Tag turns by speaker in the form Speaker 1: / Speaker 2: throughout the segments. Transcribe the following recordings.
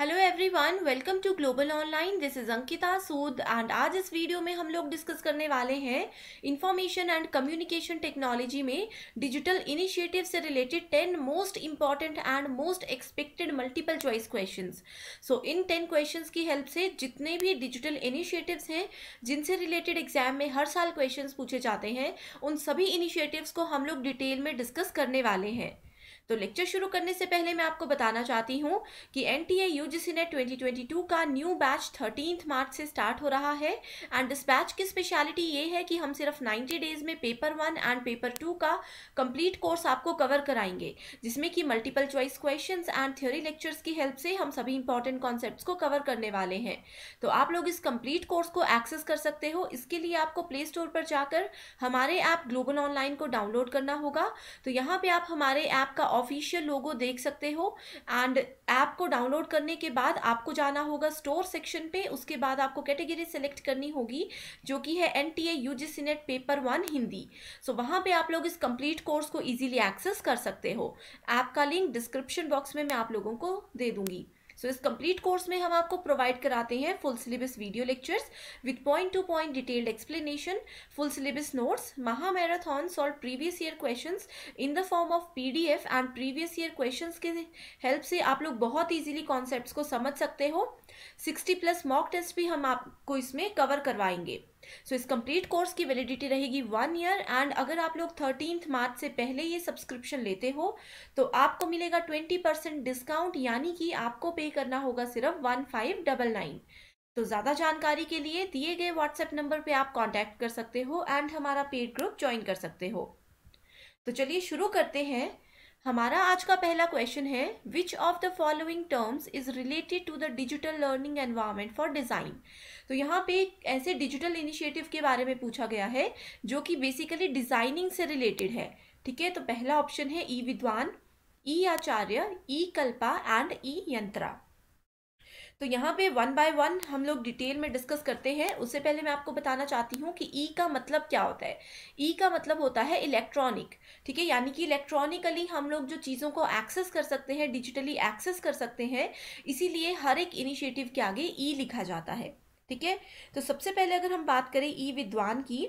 Speaker 1: Hello everyone welcome to global online this is Ankita Sood and आज इस video में हम लोग डिस्कस करने वाले हैं इंफॉर्मेशन एंड कम्युनिकेशन टेक्नोलॉजी में डिजिटल इनिशिएटिव से related ten most important and most expected multiple choice questions so इन टेन क्वेश्चंस की हेल्प से जितने भी डिजिटल इनिशिएटिव्स हैं जिनसे रिलेटेड एग्जाम में हर साल क्वेश्चन पूछे जाते हैं उन सभी इनिशिएटिव्स को हम लोग डिटेल में डिस्कस करने वाले हैं तो लेक्चर शुरू करने से पहले मैं आपको बताना चाहती हूँ कि N T A U G C NET twenty twenty two का न्यू बैच थर्टीन मार्च से स्टार्ट हो रहा है एंड इस बैच की स्पेशलिटी ये है कि हम सिर्फ नाइन्टी डेज में paper one and paper two का कंप्लीट कोर्स आपको कवर कराएंगे जिसमें कि multiple choice question and theory lectures की हेल्प से हम सभी इंपॉर्टेंट कॉन्सेप्ट को कवर करने वाले हैं तो आप लोग इस कम्प्लीट कोर्स को एक्सेस कर सकते हो इसके लिए आपको प्ले स्टोर पर जाकर हमारे ऐप ग्लोबल ऑनलाइन को डाउनलोड करना होगा तो यहाँ पर आप हमारे ऐप का ऑफिशियल लोगो देख सकते हो एंड ऐप को डाउनलोड करने के बाद आपको जाना होगा स्टोर सेक्शन पे उसके बाद आपको कैटेगरी सेलेक्ट करनी होगी जो कि है N T A U G C NET paper one Hindi so so, वहाँ पे आप लोग इस कंप्लीट कोर्स को ईजिली एक्सेस कर सकते हो ऐप का लिंक डिस्क्रिप्शन बॉक्स में मैं आप लोगों को दे दूँगी सो so, इस कंप्लीट कोर्स में हम आपको प्रोवाइड कराते हैं full syllabus video lectures with point to point detailed explanation full syllabus notes महा और previous year question in the form of P D F and previous year question के help से आप लोग बहुत ईजिली कॉन्सेप्ट को समझ सकते हो सिक्सटी प्लस मॉक टेस्ट भी हम आपको इसमें कवर करवाएंगे सो so, इस कंप्लीट कोर्स की वैलिडिटी रहेगी वन ईयर एंड अगर आप लोग थर्टीन मार्च से पहले ये सब्सक्रिप्शन लेते हो तो आपको मिलेगा ट्वेंटी परसेंट डिस्काउंट यानी कि आपको पे करना होगा सिर्फ वन फाइव डबल नाइन तो ज़्यादा जानकारी के लिए दिए गए व्हाट्सएप नंबर पे आप कांटेक्ट कर सकते हो एंड हमारा पेड ग्रुप ज्वाइन कर सकते हो तो चलिए शुरू करते हैं हमारा आज का पहला क्वेश्चन है which of the following terms is related to the digital learning environment for design तो यहाँ पे ऐसे डिजिटल इनिशिएटिव के बारे में पूछा गया है जो कि बेसिकली डिज़ाइनिंग से रिलेटेड है ठीक है तो पहला ऑप्शन है ई विद्वान ई आचार्य ई कल्पा एंड ई यंत्रा तो यहाँ पे वन बाय वन हम लोग डिटेल में डिस्कस करते हैं उससे पहले मैं आपको बताना चाहती हूँ कि ई e का मतलब क्या होता है ई e का मतलब होता है इलेक्ट्रॉनिक ठीक है यानी कि इलेक्ट्रॉनिकली हम लोग जो चीज़ों को एक्सेस कर सकते हैं डिजिटली एक्सेस कर सकते हैं इसीलिए हर एक इनिशिएटिव के आगे ई e लिखा जाता है ठीक है तो सबसे पहले अगर हम बात करें ई e विद्वान की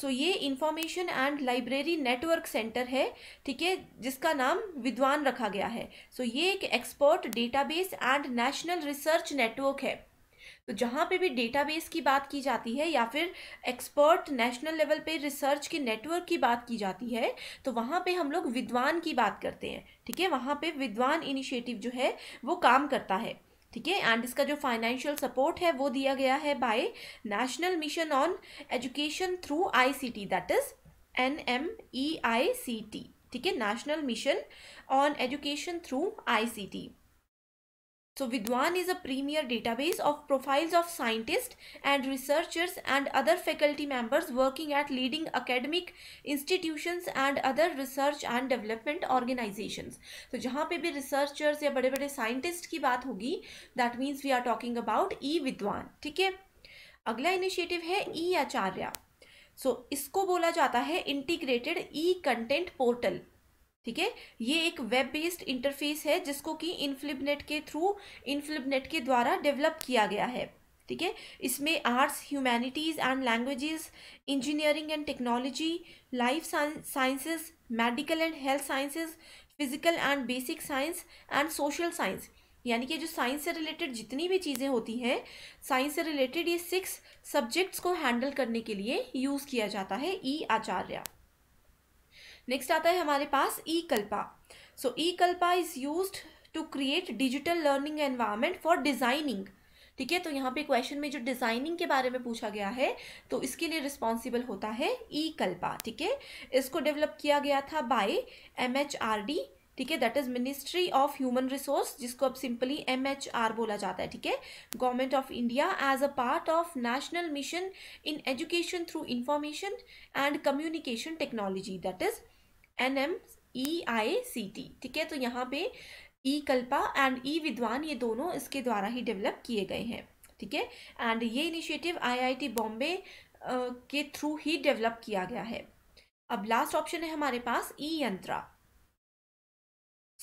Speaker 1: सो so, ये information and library network centre है ठीक है जिसका नाम विद्वान रखा गया है सो so, ये एक expert database and national research network है तो जहाँ पे भी डेटाबेस की बात की जाती है या फिर एक्सपर्ट नेशनल लेवल पे रिसर्च के नेटवर्क की बात की जाती है तो वहाँ पे हम लोग विद्वान की बात करते हैं ठीक है वहाँ पे विद्वान इनिशिएटिव जो है वो काम करता है ठीक है एंड इसका जो फाइनेंशियल सपोर्ट है वो दिया गया है by national mission on education through ICT that is N M E I C T ठीक है national mission on education through ICT So Vidwan is a premier database of profiles of scientists and researchers and other faculty members working at leading academic institutions and other research and development organizations. So जहाँ पे भी researchers या बड़े बड़े scientists की बात होगी that means we are talking about e Vidwan. ठीक है अगला initiative है e आचार्य सो so, इसको बोला जाता है इंटीग्रेटेड ई कंटेंट पोर्टल ठीक है ये एक वेब बेस्ड इंटरफेस है जिसको कि इनफ्लिपनेट के थ्रू इनफ्लिपनेट के द्वारा डेवलप किया गया है ठीक है इसमें arts humanities and languages engineering and technology life sciences medical and health sciences physical and basic science and social science यानी कि जो साइंस से रिलेटेड जितनी भी चीज़ें होती हैं साइंस से रिलेटेड ये सिक्स सब्जेक्ट्स को हैंडल करने के लिए यूज़ किया जाता है ई आचार्य नेक्स्ट आता है हमारे पास E Kalpa so E Kalpa is use to create digital learning environment for designing ठीक है तो यहाँ पे क्वेश्चन में जो डिज़ाइनिंग के बारे में पूछा गया है तो इसके लिए रिस्पॉन्सिबल होता है ई कल्पा ठीक है इसको डेवलप किया गया था by M H R D ठीक है that is ministry of human resource जिसको अब सिंपली एम एच आर बोला जाता है ठीक है government of India as a part of national mission in education through information and communication technology that is N M E I C T ठीक है तो यहाँ पे E e Kalpa and E e Vidwan ये दोनों इसके द्वारा ही डेवलप किए गए हैं ठीक है एंड ये इनिशिएटिव आईआईटी बॉम्बे के थ्रू ही डेवलप किया गया है अब लास्ट ऑप्शन है हमारे पास ई e यंत्रा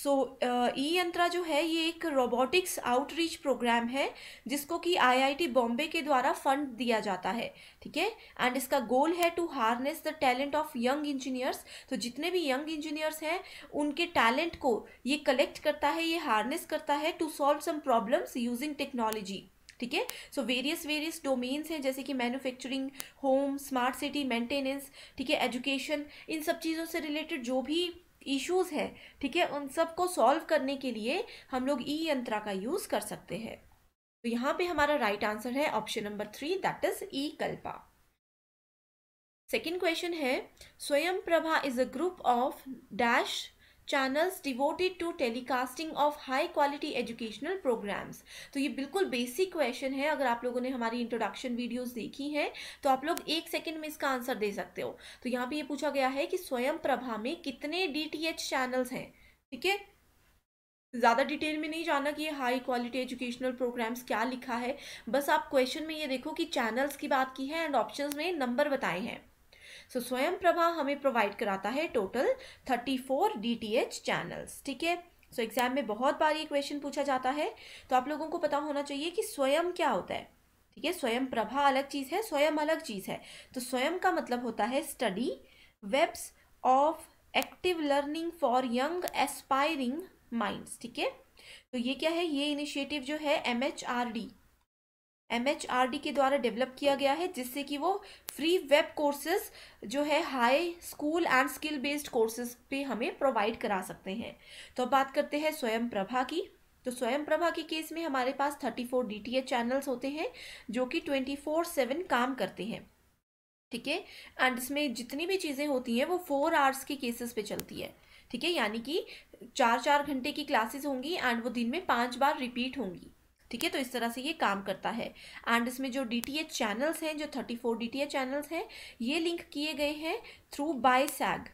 Speaker 1: सो ई यंत्रा जो है ये एक रोबोटिक्स आउटरीच प्रोग्राम है जिसको कि आईआईटी बॉम्बे के द्वारा फंड दिया जाता है ठीक है एंड इसका गोल है to harness the talent of young engineers तो जितने भी यंग इंजीनियर्स हैं उनके टैलेंट को ये कलेक्ट करता है ये हार्नेस करता है to solve some problems using technology ठीक है सो वेरियस वेरियस डोमेन्स हैं जैसे कि manufacturing home smart city maintenance ठीक है एजुकेशन इन सब चीज़ों से रिलेटेड जो भी इश्यूज़ है ठीक है उन सब को सॉल्व करने के लिए हम लोग ई e यंत्रा का यूज़ कर सकते हैं तो यहाँ पे हमारा राइट right आंसर है option number three that is E Kalpa second question है Swayam Prabha is a group of dash channels devoted to telecasting of high quality educational programmes तो ये बिल्कुल बेसिक क्वेश्चन है अगर आप लोगों ने हमारी इंट्रोडक्शन वीडियोस देखी हैं तो आप लोग एक सेकंड में इसका आंसर दे सकते हो तो यहाँ पे ये पूछा गया है कि स्वयं प्रभा में कितने डीटीएच चैनल्स हैं ठीक है ज़्यादा डिटेल में नहीं जाना कि ये हाई क्वालिटी एजुकेशनल प्रोग्राम्स क्या लिखा है बस आप क्वेश्चन में ये देखो कि चैनल्स की बात की है एंड ऑप्शंस में नंबर बताए हैं सो स्वयं प्रभा हमें प्रोवाइड कराता है total thirty four D T H channels ठीक है सो एग्जाम में बहुत बार ये क्वेश्चन पूछा जाता है तो आप लोगों को पता होना चाहिए कि स्वयं क्या होता है ठीक है स्वयं प्रभा अलग चीज़ है स्वयं अलग चीज़ है तो स्वयं का मतलब होता है study webs of active learning for young aspiring minds ठीक है तो ये क्या है ये इनिशिएटिव जो है M H R D M H R D के द्वारा डेवलप किया गया है जिससे कि वो फ्री वेब कोर्सेज जो है high school and skill based courses पे हमें प्रोवाइड करा सकते हैं तो अब बात करते हैं स्वयं प्रभा की तो स्वयं प्रभा के केस में हमारे पास thirty four D T H channels होते हैं जो कि ट्वेंटी फोर सेवन काम करते हैं ठीक है एंड इसमें जितनी भी चीज़ें होती हैं वो फोर आवर्स के केसेस पे चलती है ठीक है यानी कि चार चार घंटे की क्लासेस होंगी एंड वो दिन में पांच बार रिपीट होंगी ठीक है तो इस तरह से ये काम करता है एंड इसमें जो डी चैनल्स हैं जो थर्टी फोर चैनल्स हैं ये लिंक किए गए हैं थ्रू बाय सैग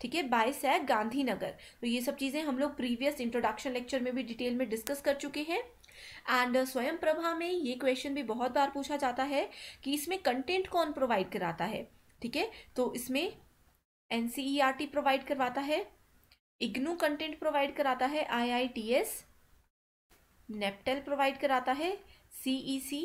Speaker 1: ठीक है बाय सैग गांधीनगर तो ये सब चीज़ें हम लोग प्रीवियस इंट्रोडक्शन लेक्चर में भी डिटेल में डिस्कस कर चुके हैं एंड स्वयं प्रभा में ये क्वेश्चन भी बहुत बार पूछा जाता है कि इसमें कंटेंट कौन प्रोवाइड कराता है ठीक है तो इसमें एन प्रोवाइड e करवाता है इग्नू कंटेंट प्रोवाइड कराता है I I T S NPTEL provide कराता है C E C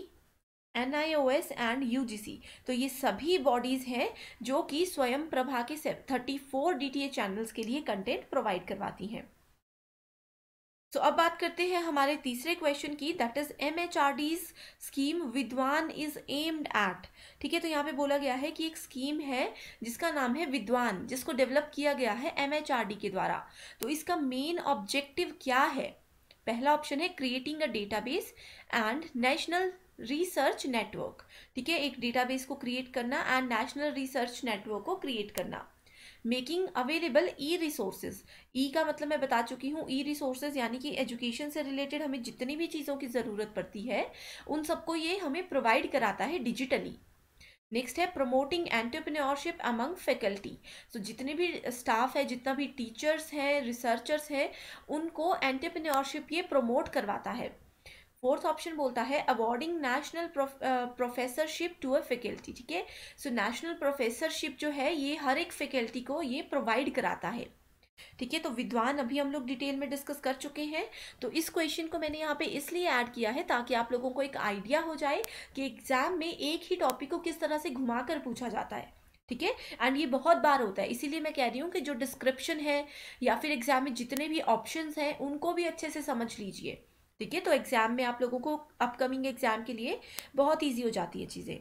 Speaker 1: N I O S and U G C तो ये सभी बॉडीज़ हैं जो कि स्वयं प्रभा के thirty four D T A channels के लिए कंटेंट प्रोवाइड करवाती हैं सो so, अब बात करते हैं हमारे तीसरे क्वेश्चन की that is M H R D scheme Vidwan is aimed at ठीक है तो यहाँ पे बोला गया है कि एक स्कीम है जिसका नाम है विद्वान जिसको डेवलप किया गया है एम एच आर डी के द्वारा तो इसका मेन ऑब्जेक्टिव क्या है पहला ऑप्शन है creating a database and national research network ठीक है एक डेटाबेस को क्रिएट करना एंड नेशनल रिसर्च नेटवर्क को क्रिएट करना making available E resources E का मतलब मैं बता चुकी हूँ ई रिसोर्सेज यानी कि एजुकेशन से रिलेटेड हमें जितनी भी चीज़ों की ज़रूरत पड़ती है उन सबको ये हमें प्रोवाइड कराता है डिजिटली नेक्स्ट है promoting entrepreneurship among faculty so जितने भी स्टाफ है जितना भी टीचर्स हैं रिसर्चर्स हैं उनको एंटरप्रेन्योरशिप ये प्रमोट करवाता है फोर्थ ऑप्शन बोलता है awarding national professorship to a faculty ठीक है सो नेशनल प्रोफेसरशिप जो है ये हर एक फैकल्टी को ये प्रोवाइड कराता है ठीक है तो विद्वान अभी हम लोग डिटेल में डिस्कस कर चुके हैं तो इस क्वेश्चन को मैंने यहाँ पे इसलिए ऐड किया है ताकि आप लोगों को एक आइडिया हो जाए कि एग्जाम में एक ही टॉपिक को किस तरह से घुमा कर पूछा जाता है ठीक है एंड ये बहुत बार होता है इसीलिए मैं कह रही हूँ कि जो डिस्क्रिप्शन है या फिर एग्जाम में जितने भी ऑप्शन हैं उनको भी अच्छे से समझ लीजिए ठीक है तो एग्जाम में आप लोगों को अपकमिंग एग्जाम के लिए बहुत ईजी हो जाती है चीज़ें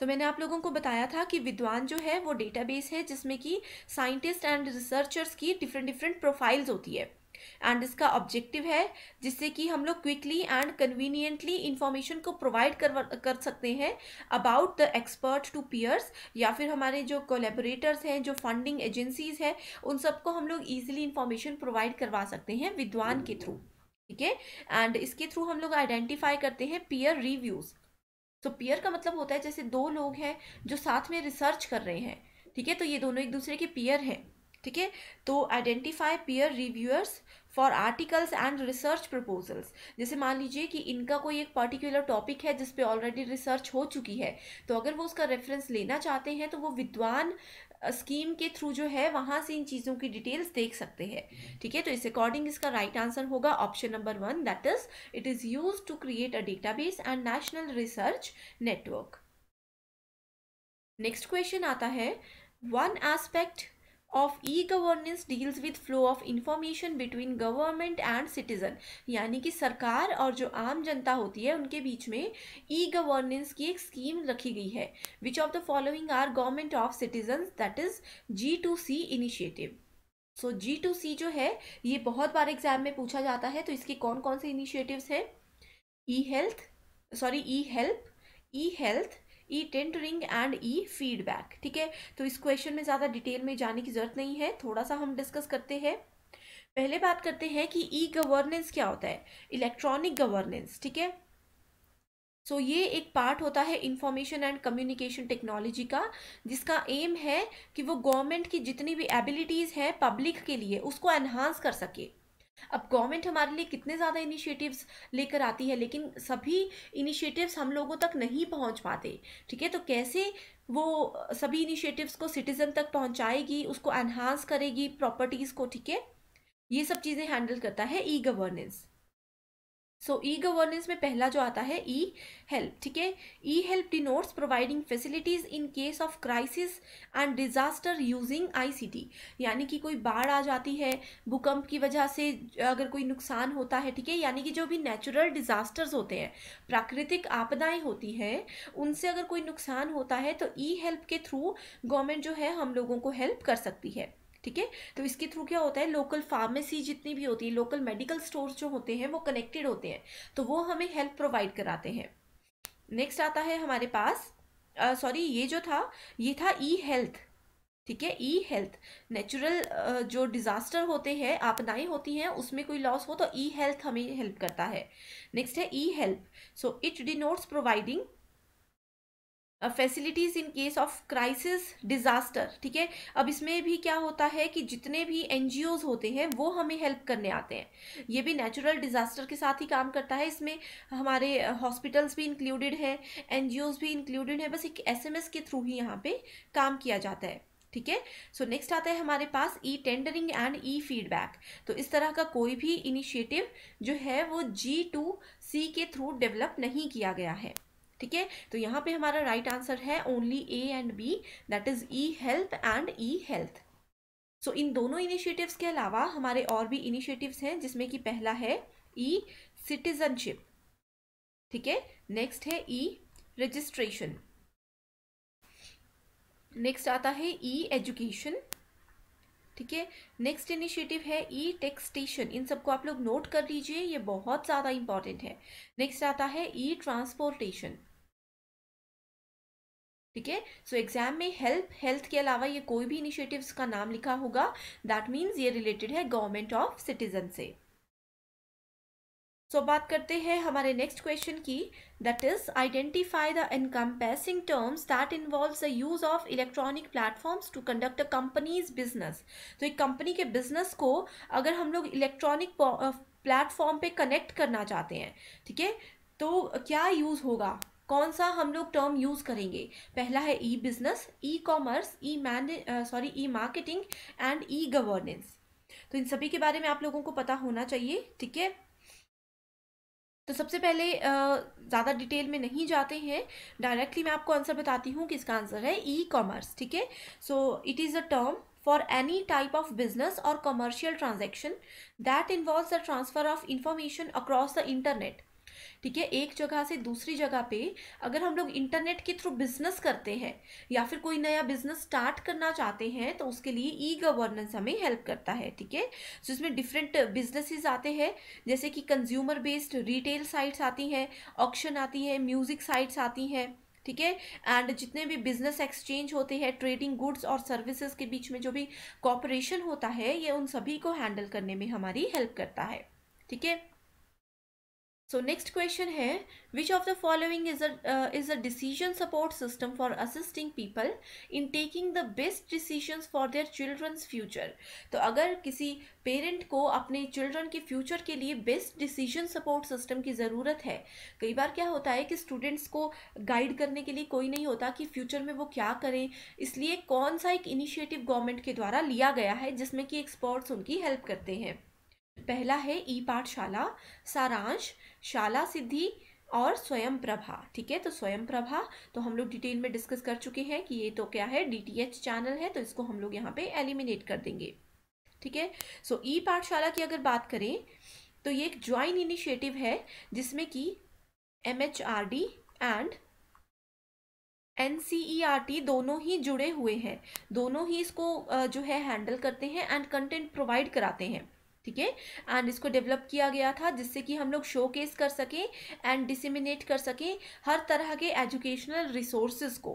Speaker 1: तो मैंने आप लोगों को बताया था कि विद्वान जो है वो डेटाबेस है जिसमें कि साइंटिस्ट एंड रिसर्चर्स की डिफरेंट डिफरेंट प्रोफाइल्स होती है एंड इसका ऑब्जेक्टिव है जिससे कि हम लोग क्विकली एंड कन्वीनियंटली इंफॉर्मेशन को प्रोवाइड कर कर सकते हैं about the expert to peers या फिर हमारे जो कोलेबोरेटर्स हैं जो फंडिंग एजेंसीज हैं उन सबको हम लोग ईजिली इंफॉर्मेशन प्रोवाइड करवा सकते हैं विद्वान के थ्रू ठीक है एंड इसके थ्रू हम लोग आइडेंटिफाई करते हैं पीयर रिव्यूज़ तो पीयर का मतलब होता है जैसे दो लोग हैं जो साथ में रिसर्च कर रहे हैं ठीक है तो ये दोनों एक दूसरे के पीयर हैं ठीक है तो identify peer reviewers for articles and research proposals जैसे मान लीजिए कि इनका कोई एक पर्टिकुलर टॉपिक है जिस पे ऑलरेडी रिसर्च हो चुकी है तो अगर वो उसका रेफरेंस लेना चाहते हैं तो वो विद्वान स्कीम के थ्रू जो है वहाँ से इन चीज़ों की डिटेल्स देख सकते हैं ठीक है तो इस अकॉर्डिंग इसका राइट right आंसर होगा option number one that is it is use to create a database and national research network next question आता है one aspect of e governance deals with flow of information between government and citizen यानी कि सरकार और जो आम जनता होती है उनके बीच में ई e गवर्नेंस की एक स्कीम रखी गई है which of the following are government of citizen that is G to C initiative so G to C जो है ये बहुत बार एग्जाम में पूछा जाता है तो इसके कौन कौन से इनिशिएटिव्स हैं e health sorry e help e health e e tendering and E e feedback ठीक है तो इस क्वेश्चन में ज़्यादा डिटेल में जाने की ज़रूरत नहीं है थोड़ा सा हम डिस्कस करते हैं पहले बात करते हैं कि ई e गवर्नेंस क्या होता है इलेक्ट्रॉनिक गवर्नेंस ठीक है सो so, ये एक पार्ट होता है इंफॉर्मेशन एंड कम्युनिकेशन टेक्नोलॉजी का जिसका एम है कि वो गवर्नमेंट की जितनी भी एबिलिटीज़ हैं पब्लिक के लिए उसको एनहांस कर सके अब गवर्नमेंट हमारे लिए कितने ज़्यादा इनिशिएटिव्स लेकर आती है लेकिन सभी इनिशिएटिव्स हम लोगों तक नहीं पहुंच पाते ठीक है तो कैसे वो सभी इनिशिएटिव्स को सिटीज़न तक पहुंचाएगी उसको एनहांस करेगी प्रॉपर्टीज़ को ठीक है ये सब चीज़ें हैंडल करता है ई गवर्नेंस सो ई गवर्नेंस में पहला जो आता है ई e हेल्प ठीक है e help denotes providing facilities in case of crisis and disaster using ICT यानी कि कोई बाढ़ आ जाती है भूकंप की वजह से अगर कोई नुकसान होता है ठीक है यानी कि जो भी नेचुरल डिज़ास्टर्स होते हैं प्राकृतिक आपदाएं होती हैं उनसे अगर कोई नुकसान होता है तो ई e हेल्प के थ्रू गवर्नमेंट जो है हम लोगों को हेल्प कर सकती है ठीक है तो इसके थ्रू क्या होता है लोकल फार्मेसी जितनी भी होती है लोकल मेडिकल स्टोर जो होते हैं वो कनेक्टेड होते हैं तो वो हमें हेल्प प्रोवाइड कराते हैं नेक्स्ट आता है हमारे पास सॉरी uh, ये जो था ये था ई हेल्थ ठीक है ई हेल्थ नेचुरल जो डिज़ास्टर होते हैं आपदाएं होती हैं उसमें कोई लॉस हो तो ई हेल्थ हमें हेल्प करता है नेक्स्ट है e help so it denotes providing facilities in case of crisis disaster ठीक है अब इसमें भी क्या होता है कि जितने भी एन होते हैं वो हमें हेल्प करने आते हैं ये भी नेचुरल डिज़ास्टर के साथ ही काम करता है इसमें हमारे हॉस्पिटल्स भी इंक्लूडेड हैं एन भी इंक्लूडेड हैं बस एक एस के थ्रू ही यहाँ पर काम किया जाता है ठीक है सो नेक्स्ट आता है हमारे पास e tendering and e feedback तो इस तरह का कोई भी इनिशिएटिव जो है वो जी टू सी के थ्रू डेवलप नहीं किया गया है ठीक है तो यहाँ पे हमारा राइट आंसर है only A and B that is e health and e health so इन दोनों इनिशिएटिव्स के अलावा हमारे और भी इनिशिएटिव्स हैं जिसमें कि पहला है ई e सिटीजनशिप ठीक है नेक्स्ट है ई रजिस्ट्रेशन नेक्स्ट आता है ई e एजुकेशन ठीक है नेक्स्ट इनिशिएटिव है ई टेक्सटेशन इन सबको आप लोग नोट कर लीजिए ये बहुत ज़्यादा इंपॉर्टेंट है नेक्स्ट आता है ई ट्रांसपोर्टेशन ठीक है सो एग्जाम में हेल्प हेल्थ के अलावा ये कोई भी इनिशिएटिव्स का नाम लिखा होगा दैट मीन्स ये रिलेटेड है गवर्नमेंट ऑफ सिटीजन से सो बात करते हैं हमारे नेक्स्ट क्वेश्चन की that is identify the encompassing terms that involves the use of electronic platforms to conduct a companies business तो एक कंपनी के बिजनेस को अगर हम लोग इलेक्ट्रॉनिक प्लेटफॉर्म पे कनेक्ट करना चाहते हैं ठीक है तो क्या यूज़ होगा कौन सा हम लोग टर्म यूज़ करेंगे पहला है e business e commerce e man sorry e marketing and e governance तो इन सभी के बारे में आप लोगों को पता होना चाहिए ठीक है तो सबसे पहले ज़्यादा डिटेल में नहीं जाते हैं डायरेक्टली मैं आपको आंसर बताती हूँ कि इसका आंसर है ई कॉमर्स ठीक है so it is a term for any type of business और commercial transaction that involve the transfer of information across the internet ठीक है एक जगह से दूसरी जगह पे अगर हम लोग इंटरनेट के थ्रू बिजनेस करते हैं या फिर कोई नया बिजनेस स्टार्ट करना चाहते हैं तो उसके लिए ई गवर्नेंस हमें हेल्प करता है ठीक है so, जिसमें डिफरेंट बिजनेसेस आते हैं जैसे कि कंज्यूमर बेस्ड रिटेल साइट्स आती हैं ऑक्शन आती है म्यूज़िक साइट्स आती हैं ठीक है एंड जितने भी बिजनेस एक्सचेंज होते हैं ट्रेडिंग गुड्स और सर्विसेज के बीच में जो भी कॉपरेशन होता है ये उन सभी को हैंडल करने में हमारी हेल्प करता है ठीक है सो नेक्स्ट क्वेश्चन है which of the following is is a decision support system for assisting people in taking the best decision for their children's future तो अगर किसी पेरेंट को अपने चिल्ड्रन के फ्यूचर के लिए बेस्ट डिसीजन सपोर्ट सिस्टम की ज़रूरत है कई बार क्या होता है कि स्टूडेंट्स को गाइड करने के लिए कोई नहीं होता कि फ्यूचर में वो क्या करें इसलिए कौन सा एक इनिशिएटिव गवर्नमेंट के द्वारा लिया गया है जिसमें कि एक्सपर्ट्स उनकी हेल्प करते हैं पहला है ई पाठशाला सारांश शाला सिद्धि और स्वयं प्रभा ठीक है तो स्वयं प्रभा तो हम लोग डिटेल में डिस्कस कर चुके हैं कि ये तो क्या है डी चैनल है तो इसको हम लोग यहाँ पे एलिमिनेट कर देंगे ठीक है सो ई पाठशाला की अगर बात करें तो ये एक ज्वाइन इनिशिएटिव है जिसमें कि M H R D and N C E R T दोनों ही जुड़े हुए हैं दोनों ही इसको जो है हैंडल करते हैं एंड कंटेंट प्रोवाइड कराते हैं ठीक है एंड इसको डेवलप किया गया था जिससे कि हम लोग शोकेस कर सकें एंड डिसिमिनेट कर सकें हर तरह के एजुकेशनल रिसोर्सेज को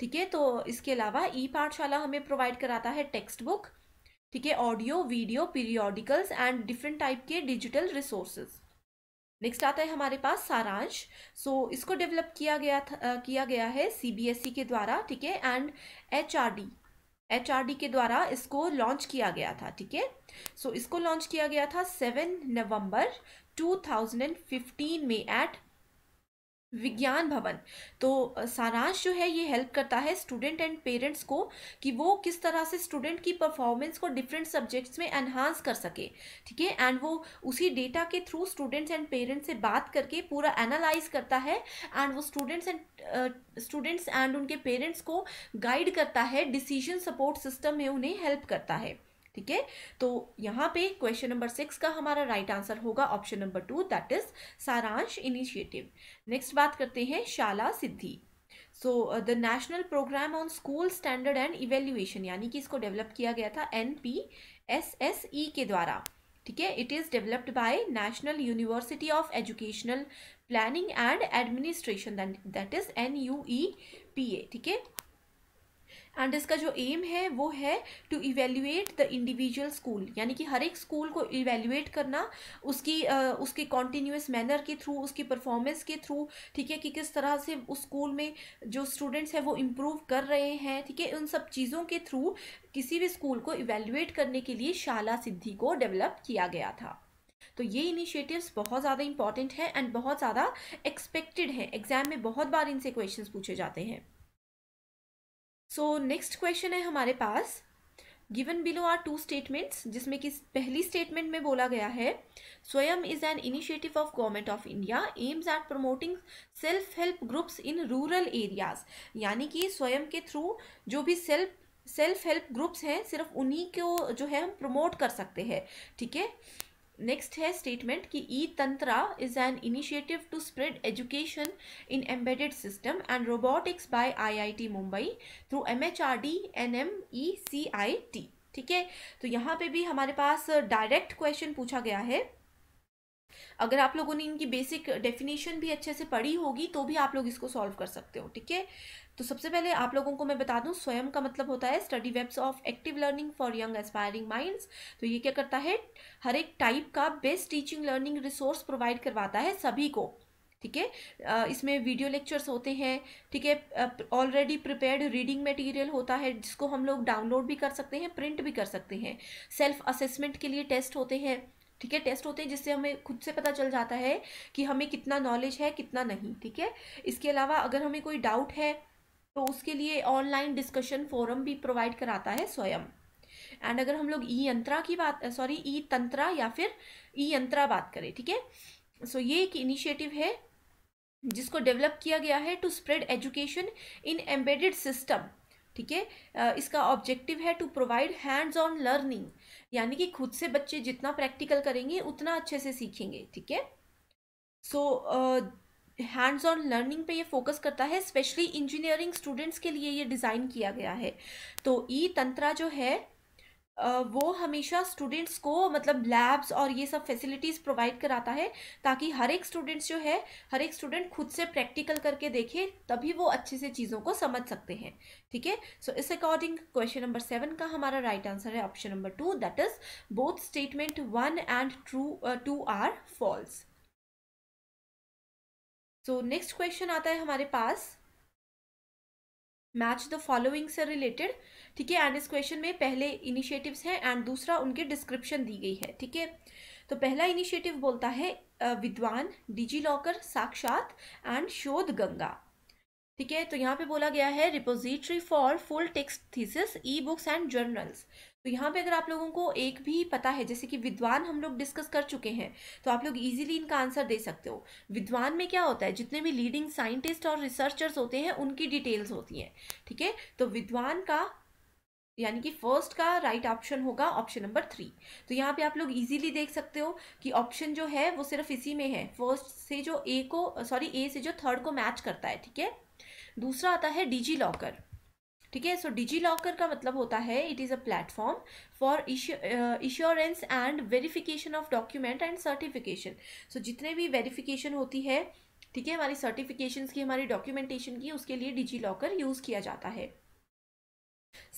Speaker 1: ठीक है तो इसके अलावा ई पाठशाला हमें प्रोवाइड कराता है टेक्स्ट बुक ठीक है audio video periodicals and different type के डिजिटल रिसोर्सेज नेक्स्ट आता है हमारे पास सारांश सो so, इसको डेवलप किया गया था किया गया है सीबीएसई e के द्वारा ठीक है एंड एचआरडी एचआरडी के द्वारा इसको लॉन्च किया गया था ठीक है सो so, इसको लॉन्च किया गया था सेवन नवंबर 2015 में एट विज्ञान भवन तो सारांश जो है ये हेल्प करता है स्टूडेंट एंड पेरेंट्स को कि वो किस तरह से स्टूडेंट की परफॉर्मेंस को डिफरेंट सब्जेक्ट्स में एनहांस कर सके ठीक है एंड वो उसी डेटा के थ्रू स्टूडेंट्स एंड पेरेंट्स से बात करके पूरा एनालाइज करता है एंड वो स्टूडेंट्स एंड स्टूडेंट्स एंड उनके पेरेंट्स को गाइड करता है डिसीजन सपोर्ट सिस्टम में उन्हें हेल्प करता है ठीक है तो यहाँ पे क्वेश्चन नंबर सिक्स का हमारा राइट आंसर होगा option number two that is Saransh initiative next बात करते हैं Shala Siddhi so the national program on school standard and evaluation यानी कि इसको डेवलप किया गया था N P S S E के द्वारा ठीक है it is developed by national university of educational planning and administration that is N U E P A ठीक है एंड इसका जो एम है वो है to evaluate the individual school यानी कि हर एक स्कूल को इवेल्युएट करना उसकी uh, उसके कॉन्टीन्यूस मैनर के थ्रू उसकी परफॉर्मेंस के थ्रू ठीक है कि किस तरह से उस स्कूल में जो स्टूडेंट्स हैं वो इम्प्रूव कर रहे हैं ठीक है उन सब चीज़ों के थ्रू किसी भी स्कूल को इवेल्युएट करने के लिए शाला सिद्धि को डेवलप किया गया था तो ये इनिशिएटिव्स बहुत ज़्यादा इंपॉर्टेंट हैं एंड बहुत ज़्यादा एक्सपेक्टेड हैं एग्जाम में बहुत बार इनसे क्वेश्चंस पूछे जाते हैं सो नेक्स्ट क्वेश्चन है हमारे पास given below are two statements जिसमें कि पहली स्टेटमेंट में बोला गया है Swayam is an initiative of government of India aims are promoting self help groups in rural areas यानी कि स्वयं के थ्रू जो भी सेल्फ सेल्फ हेल्प ग्रुप्स हैं सिर्फ उन्हीं को जो है हम प्रमोट कर सकते हैं ठीक है नेक्स्ट है स्टेटमेंट कि e Tantra is an initiative to spread education in embedded system and robotics by IIT Mumbai through MHRD NMEICT ठीक है तो यहाँ पे भी हमारे पास डायरेक्ट क्वेश्चन पूछा गया है अगर आप लोगों ने इनकी बेसिक डेफिनेशन भी अच्छे से पढ़ी होगी तो भी आप लोग इसको सॉल्व कर सकते हो ठीक है तो सबसे पहले आप लोगों को मैं बता दूं स्वयं का मतलब होता है study webs of active learning for young aspiring minds तो ये क्या करता है हर एक टाइप का best teaching learning resource provide करवाता है सभी को ठीक है इसमें वीडियो लेक्चर्स होते हैं ठीक है ऑलरेडी प्रिपेयर्ड रीडिंग मटेरियल होता है जिसको हम लोग डाउनलोड भी कर सकते हैं प्रिंट भी कर सकते हैं सेल्फ असेसमेंट के लिए टेस्ट होते हैं ठीक है टेस्ट होते हैं जिससे हमें खुद से पता चल जाता है कि हमें कितना नॉलेज है कितना नहीं ठीक है इसके अलावा अगर हमें कोई डाउट है तो उसके लिए ऑनलाइन डिस्कशन फोरम भी प्रोवाइड कराता है स्वयं एंड अगर हम लोग ई यंत्रा की बात सॉरी ई तंत्रा या फिर ई यंत्रा बात करें ठीक है सो ये एक इनिशिएटिव है जिसको डेवलप किया गया है to spread education in embedded system ठीक है इसका ऑब्जेक्टिव है to provide hands on learning यानी कि खुद से बच्चे जितना प्रैक्टिकल करेंगे उतना अच्छे से सीखेंगे ठीक है सो हैंड्स ऑन लर्निंग पे ये फोकस करता है स्पेशली इंजीनियरिंग स्टूडेंट्स के लिए ये डिज़ाइन किया गया है तो ई तंत्रा जो है वो हमेशा स्टूडेंट्स को मतलब लैब्स और ये सब फैसिलिटीज़ प्रोवाइड कराता है ताकि हर एक स्टूडेंट्स जो है हर एक स्टूडेंट खुद से प्रैक्टिकल करके देखे तभी वो अच्छे से चीज़ों को समझ सकते हैं ठीक है सो इस अकॉर्डिंग क्वेश्चन नंबर सेवन का हमारा राइट right आंसर है option number two that is both statement one and true two are false so next question आता है हमारे पास मैच द फॉलोइंग से रिलेटेड ठीक है एंड इस क्वेश्चन में पहले इनिशिएटिव्स हैं एंड दूसरा उनके डिस्क्रिप्शन दी गई है ठीक है तो पहला इनिशिएटिव बोलता है विद्वान डिजी लॉकर साक्षात एंड शोध गंगा ठीक है तो यहाँ पे बोला गया है repository for full text thesis e books and journals तो यहाँ पे अगर आप लोगों को एक भी पता है जैसे कि विद्वान हम लोग डिस्कस कर चुके हैं तो आप लोग इजीली इनका आंसर दे सकते हो विद्वान में क्या होता है जितने भी लीडिंग साइंटिस्ट और रिसर्चर्स होते हैं उनकी डिटेल्स होती हैं ठीक है तो विद्वान का यानी कि फर्स्ट का राइट right ऑप्शन होगा ऑप्शन नंबर थ्री तो यहाँ पे आप लोग इजीली देख सकते हो कि ऑप्शन जो है वो सिर्फ इसी में है फर्स्ट से जो ए को सॉरी ए से जो थर्ड को मैच करता है ठीक है दूसरा आता है डिजी लॉकर ठीक है सो डिजी लॉकर का मतलब होता है it is a platform for issuance and verification of document and certification so जितने भी वेरिफिकेशन होती है ठीक है हमारी सर्टिफिकेशन की हमारी डॉक्यूमेंटेशन की उसके लिए डिजी लॉकर यूज़ किया जाता है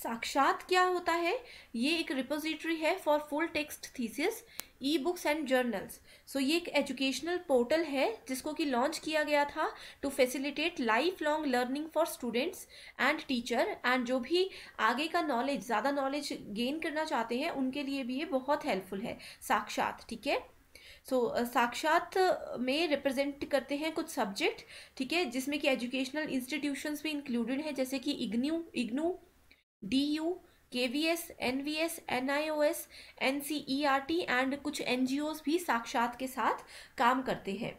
Speaker 1: साक्षात क्या होता है ये एक रिपोजिटरी है for full text thesis e books and journals so ये एक एजुकेशनल पोर्टल है जिसको कि लॉन्च किया गया था to facilitate lifelong learning for students and teacher and जो भी आगे का नॉलेज ज़्यादा नॉलेज गेन करना चाहते हैं उनके लिए भी ये बहुत हेल्पफुल है साक्षात ठीक है सो so, साक्षात में रिप्रेजेंट करते हैं कुछ सब्जेक्ट ठीक है जिसमें कि एजुकेशनल इंस्टीट्यूशंस भी इंक्लूडेड हैं जैसे कि IGNOU IGNOU D U K V S N V S N I O S N C E R T and कुछ एन जी ओज भी साक्षात के साथ काम करते हैं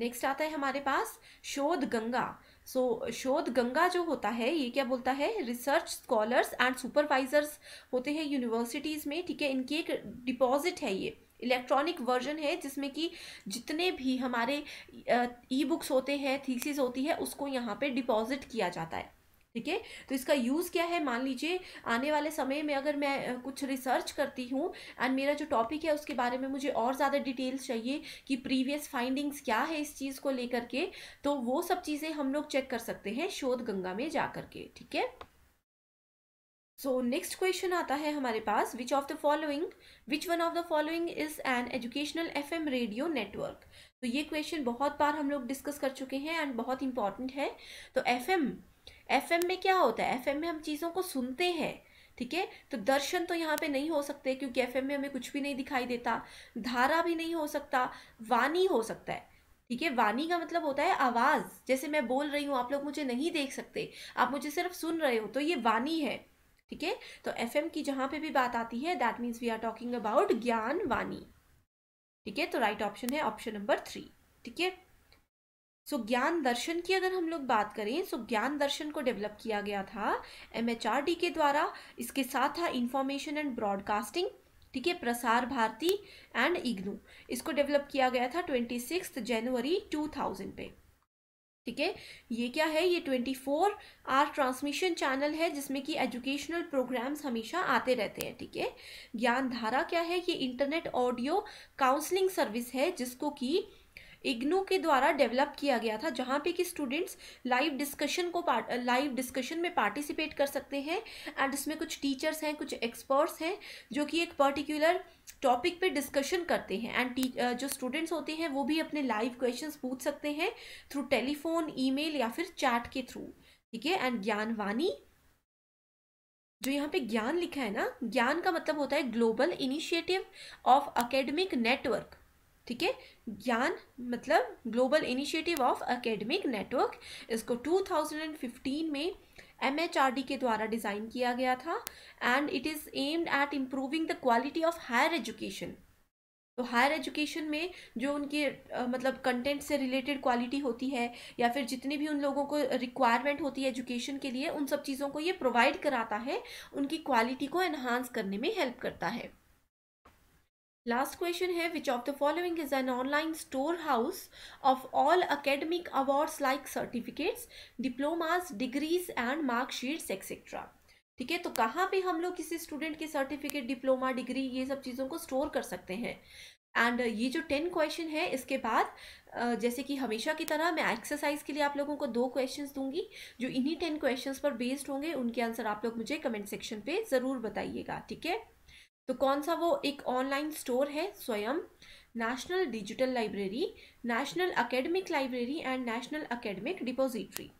Speaker 1: नेक्स्ट आता है हमारे पास शोध गंगा सो so, शोध गंगा जो होता है ये क्या बोलता है रिसर्च स्कॉलर्स एंड सुपरवाइजर्स होते हैं यूनिवर्सिटीज़ में ठीक है इनकी एक डिपॉजिट है ये इलेक्ट्रॉनिक वर्जन है जिसमें कि जितने भी हमारे ई बुक्स होते हैं थीसिस होती है उसको यहाँ पे डिपॉजिट किया जाता है ठीक है तो इसका यूज़ क्या है मान लीजिए आने वाले समय में अगर मैं कुछ रिसर्च करती हूँ एंड मेरा जो टॉपिक है उसके बारे में मुझे और ज़्यादा डिटेल्स चाहिए कि प्रीवियस फाइंडिंग्स क्या है इस चीज़ को लेकर के तो वो सब चीज़ें हम लोग चेक कर सकते हैं शोध गंगा में जा करके ठीक है सो नेक्स्ट क्वेश्चन आता है हमारे पास which of the following which one of the following is an educational F M radio network तो ये क्वेश्चन बहुत बार हम लोग डिस्कस कर चुके हैं एंड बहुत इंपॉर्टेंट है तो एफ एम एफ में क्या होता है एफ में हम चीज़ों को सुनते हैं ठीक है तो दर्शन तो यहाँ पे नहीं हो सकते क्योंकि एफ में हमें कुछ भी नहीं दिखाई देता धारा भी नहीं हो सकता वाणी हो सकता है ठीक है वाणी का मतलब होता है आवाज़ जैसे मैं बोल रही हूँ आप लोग मुझे नहीं देख सकते आप मुझे सिर्फ सुन रहे हो तो ये वाणी है ठीक है तो एफ की जहाँ पर भी बात आती है that means we are talking about Gyan Vani ठीक है तो राइट ऑप्शन है ऑप्शन नंबर थ्री ठीक है सो so, ज्ञान दर्शन की अगर हम लोग बात करें सो so, ज्ञान दर्शन को डेवलप किया गया था एम के द्वारा इसके साथ था इंफॉर्मेशन एंड ब्रॉडकास्टिंग ठीक है प्रसार भारती एंड इग्नू इसको डेवलप किया गया था ट्वेंटी सिक्स जनवरी टू थाउजेंड पे ठीक है ये क्या है ये twenty four hour transmission channel है जिसमें कि एजुकेशनल प्रोग्राम्स हमेशा आते रहते हैं ठीक है ज्ञान धारा क्या है ये इंटरनेट ऑडियो काउंसलिंग सर्विस है जिसको कि इग्नू के द्वारा डेवलप किया गया था जहाँ पे कि स्टूडेंट्स लाइव डिस्कशन को लाइव डिस्कशन में पार्टिसिपेट कर सकते हैं एंड इसमें कुछ टीचर्स हैं कुछ एक्सपर्ट्स हैं जो कि एक पर्टिकुलर टॉपिक पे डिस्कशन करते हैं एंड जो स्टूडेंट्स होते हैं वो भी अपने लाइव क्वेश्चंस पूछ सकते हैं थ्रू टेलीफोन ईमेल या फिर चैट के थ्रू ठीक है एंड ज्ञानवानी जो यहाँ पे ज्ञान लिखा है ना ज्ञान का मतलब होता है global initiative of academic network ठीक है ज्ञान मतलब global initiative of academic network इसको 2015 में एमएचआरडी के द्वारा डिज़ाइन किया गया था and it is aimed at improving the quality of higher education तो हायर एजुकेशन में जो उनके आ, मतलब कंटेंट से रिलेटेड क्वालिटी होती है या फिर जितनी भी उन लोगों को रिक्वायरमेंट होती है एजुकेशन के लिए उन सब चीज़ों को ये प्रोवाइड कराता है उनकी क्वालिटी को एनहांस करने में हेल्प करता है लास्ट क्वेश्चन है which of the following is an online storehouse of all academic awards like certificates diplomas degrees and marksheets etcetera ठीक है तो कहाँ पे हम लोग किसी स्टूडेंट के सर्टिफिकेट डिप्लोमा डिग्री ये सब चीज़ों को स्टोर कर सकते हैं एंड ये जो टेन क्वेश्चन है इसके बाद जैसे कि हमेशा की तरह मैं एक्सरसाइज के लिए आप लोगों को दो क्वेश्चंस दूंगी जो इन्हीं टेन क्वेश्चंस पर बेस्ड होंगे उनके आंसर आप लोग मुझे कमेंट सेक्शन पे ज़रूर बताइएगा ठीक है तो कौन सा वो एक ऑनलाइन स्टोर है Swayam national digital library national academic library and national academic depository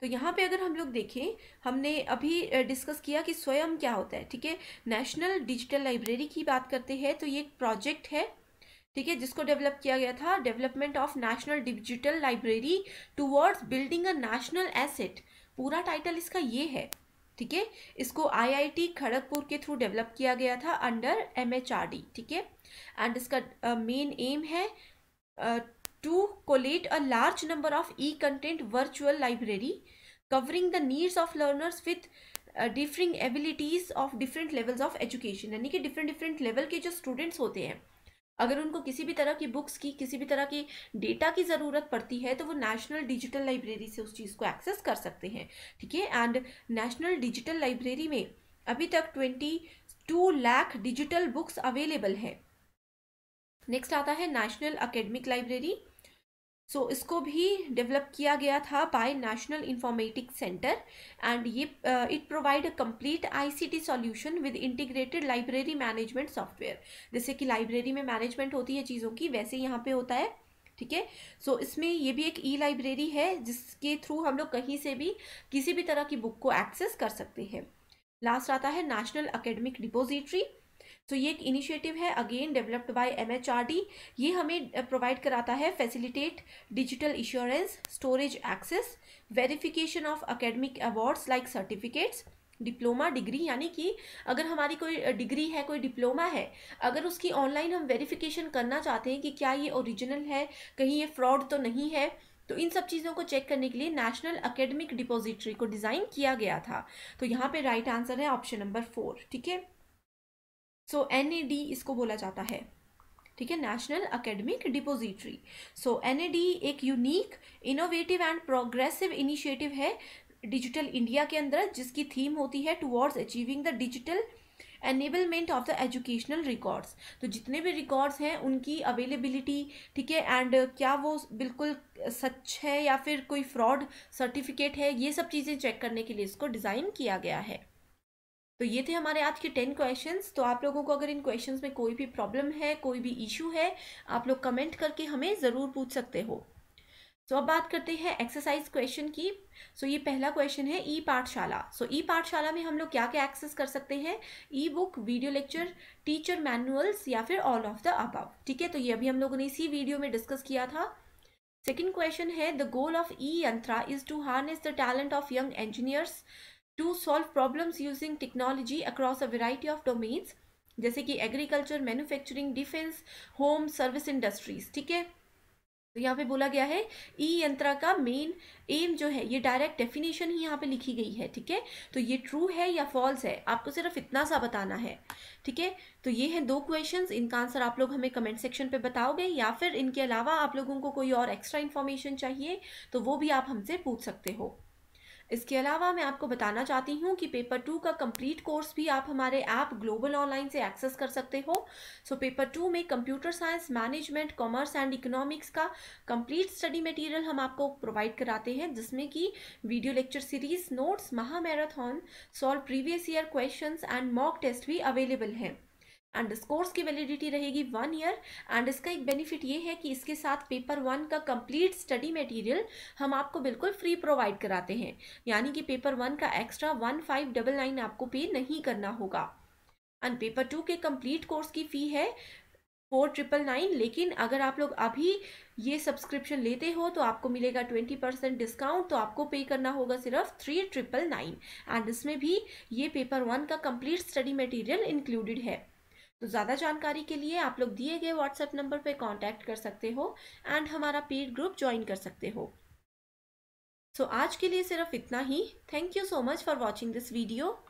Speaker 1: तो यहाँ पे अगर हम लोग देखें हमने अभी डिस्कस किया कि स्वयं क्या होता है ठीक है नेशनल डिजिटल लाइब्रेरी की बात करते हैं तो ये एक प्रोजेक्ट है ठीक है जिसको डेवलप किया गया था development of national digital library towards building a national asset पूरा टाइटल इसका ये है ठीक है इसको आईआईटी खड़गपुर के थ्रू डेवलप किया गया था अंडर एमएचआरडी ठीक है एंड इसका मेन uh, एम है to collate a large number of e content virtual library covering the needs of learners with differing abilities of different levels of education यानी कि different different level के जो students होते हैं अगर उनको किसी भी तरह की बुक्स की किसी भी तरह की डेटा की ज़रूरत पड़ती है तो वो नेशनल डिजिटल लाइब्रेरी से उस चीज़ को एक्सेस कर सकते हैं ठीक है एंड नेशनल डिजिटल लाइब्रेरी में अभी तक twenty two lakh digital books available है नेक्स्ट आता है national academic library so so, इसको भी डेवलप किया गया था by national informatic center and ये it provide a complete ICT solution with integrated library management software जैसे कि लाइब्रेरी में मैनेजमेंट होती है चीज़ों की वैसे यहाँ पे होता है ठीक है सो इसमें ये भी एक ई लाइब्रेरी है जिसके थ्रू हम लोग कहीं से भी किसी भी तरह की बुक को एक्सेस कर सकते हैं लास्ट आता है नेशनल अकेडमिक डिपोजिट्री सो तो so, ये एक इनिशिएटिव है अगेन डेवलप्ड बाय एमएचआरडी ये हमें प्रोवाइड कराता है facilitate digital issuance storage access verification of academic awards like certificates diploma degree यानी कि अगर हमारी कोई डिग्री है कोई डिप्लोमा है अगर उसकी ऑनलाइन हम वेरिफिकेशन करना चाहते हैं कि क्या ये ओरिजिनल है कहीं ये फ्रॉड तो नहीं है तो इन सब चीज़ों को चेक करने के लिए नेशनल अकेडमिक डिपोजिटरी को डिज़ाइन किया गया था तो यहाँ पे राइट आंसर है ऑप्शन नंबर फोर ठीक है सो एन ए डी इसको बोला जाता है ठीक है national academic depository so N A D एक unique innovative and progressive initiative है डिजिटल इंडिया के अंदर जिसकी थीम होती है towards achieving the digital enablement of the educational records तो जितने भी रिकॉर्ड्स हैं उनकी अवेलेबिलिटी ठीक है एंड क्या वो बिल्कुल सच है या फिर कोई फ्रॉड सर्टिफिकेट है ये सब चीज़ें चेक करने के लिए इसको डिज़ाइन किया गया है तो ये थे हमारे आज के टेन क्वेश्चंस तो आप लोगों को अगर इन क्वेश्चंस में कोई भी प्रॉब्लम है कोई भी इशू है आप लोग कमेंट करके हमें ज़रूर पूछ सकते हो सो तो so, अब बात करते हैं एक्सरसाइज क्वेश्चन की सो so, ये पहला क्वेश्चन है ई पाठशाला सो ई पाठशाला में हम लोग क्या क्या एक्सेस कर सकते हैं e book video lecture teacher manuals या फिर ऑल ऑफ द अबव ठीक है तो ये अभी हम लोगों ने इसी वीडियो में डिस्कस किया था सेकेंड क्वेश्चन है the goal of e Yantra is to harness the talent of young engineers to solve problems using technology across a variety of domains जैसे कि agriculture manufacturing defence home service industries ठीक है तो यहाँ पे बोला गया है ई e यंत्रा का मेन एम जो है ये डायरेक्ट डेफिनेशन ही यहाँ पे लिखी गई है ठीक है तो ये ट्रू है या फॉल्स है आपको सिर्फ इतना सा बताना है ठीक है तो ये हैं दो क्वेश्चंस इनका आंसर आप लोग हमें कमेंट सेक्शन पे बताओगे या फिर इनके अलावा आप लोगों को कोई और एक्स्ट्रा इन्फॉर्मेशन चाहिए तो वो भी आप हमसे पूछ सकते हो इसके अलावा मैं आपको बताना चाहती हूँ कि पेपर टू का कंप्लीट कोर्स भी आप हमारे ऐप ग्लोबल ऑनलाइन से एक्सेस कर सकते हो सो पेपर टू में computer science management commerce and economics का कंप्लीट स्टडी मटेरियल हम आपको प्रोवाइड कराते हैं जिसमें कि वीडियो लेक्चर सीरीज नोट्स महा marathon solve previous year question and mock test भी अवेलेबल हैं अंडरस्कोर्स की वैलिडिटी रहेगी वन ईयर एंड इसका एक बेनिफिट ये है कि इसके साथ पेपर वन का कंप्लीट स्टडी मटेरियल हम आपको बिल्कुल फ्री प्रोवाइड कराते हैं यानी कि पेपर वन का extra one five double nine आपको पे नहीं करना होगा एंड पेपर टू के कंप्लीट कोर्स की फ़ी है फोर ट्रिपल नाइन लेकिन अगर आप लोग अभी ये सब्सक्रिप्शन लेते हो तो आपको मिलेगा ट्वेंटी परसेंट डिस्काउंट तो आपको पे करना होगा सिर्फ थ्री ट्रिपल नाइन एंड इसमें भी ये पेपर वन का कंप्लीट स्टडी मटेरियल इंक्लूडेड है तो ज़्यादा जानकारी के लिए आप लोग दिए गए व्हाट्सएप नंबर पर कॉन्टैक्ट कर सकते हो एंड हमारा पेड ग्रुप ज्वाइन कर सकते हो सो so, आज के लिए सिर्फ इतना ही thank you so much for watching this video